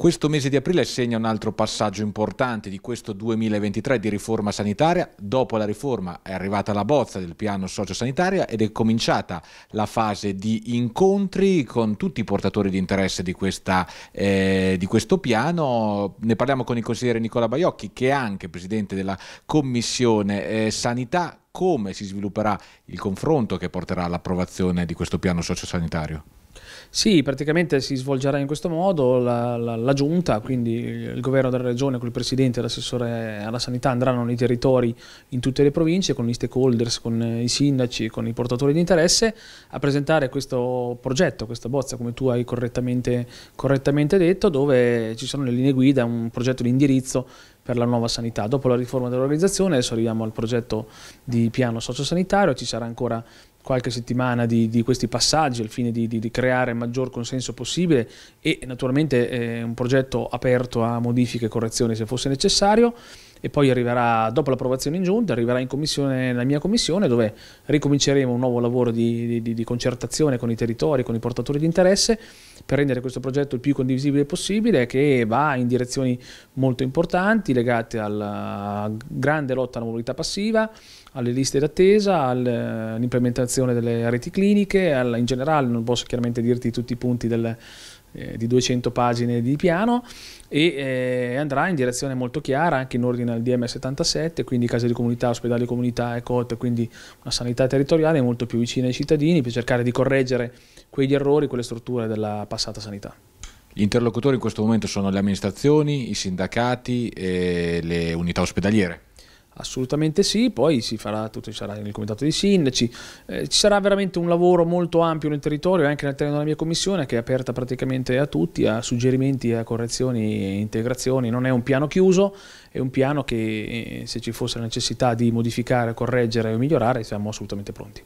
Questo mese di aprile segna un altro passaggio importante di questo 2023 di riforma sanitaria. Dopo la riforma è arrivata la bozza del piano sociosanitario ed è cominciata la fase di incontri con tutti i portatori di interesse di, questa, eh, di questo piano. Ne parliamo con il consigliere Nicola Baiocchi che è anche presidente della Commissione eh, Sanità. Come si svilupperà il confronto che porterà all'approvazione di questo piano sociosanitario? Sì, praticamente si svolgerà in questo modo. La, la, la giunta, quindi il governo della regione con il presidente e l'assessore alla sanità andranno nei territori in tutte le province con gli stakeholders, con i sindaci, con i portatori di interesse a presentare questo progetto, questa bozza, come tu hai correttamente, correttamente detto, dove ci sono le linee guida, un progetto di indirizzo per la nuova sanità. Dopo la riforma dell'organizzazione adesso arriviamo al progetto di piano sociosanitario, ci sarà ancora qualche settimana di, di, questi passaggi al fine di, di, di, creare maggior consenso possibile e naturalmente è eh, un progetto aperto a modifiche e correzioni se fosse necessario e poi arriverà dopo l'approvazione in giunta, arriverà in commissione, nella mia commissione dove ricominceremo un nuovo lavoro di, di, di, concertazione con i territori, con i portatori di interesse per rendere questo progetto il più condivisibile possibile che va in direzioni molto importanti legate alla grande lotta alla mobilità passiva, alle liste d'attesa, all'implementazione delle reti cliniche, alla, in generale non posso chiaramente dirti tutti i punti del eh, di 200 pagine di piano e eh, andrà in direzione molto chiara anche in ordine al DM77, quindi case di comunità, ospedali di comunità e COT, quindi una sanità territoriale molto più vicina ai cittadini per cercare di correggere quegli errori, quelle strutture della passata sanità. Gli interlocutori in questo momento sono le amministrazioni, i sindacati e le unità ospedaliere. Assolutamente sì, poi si farà tutto, ci sarà nel comitato dei sindaci, eh, ci sarà veramente un lavoro molto ampio nel territorio, anche all'interno della mia commissione che è aperta praticamente a tutti, a suggerimenti, a correzioni e integrazioni, non è un piano chiuso, è un piano che eh, se ci fosse la necessità di modificare, correggere o migliorare siamo assolutamente pronti.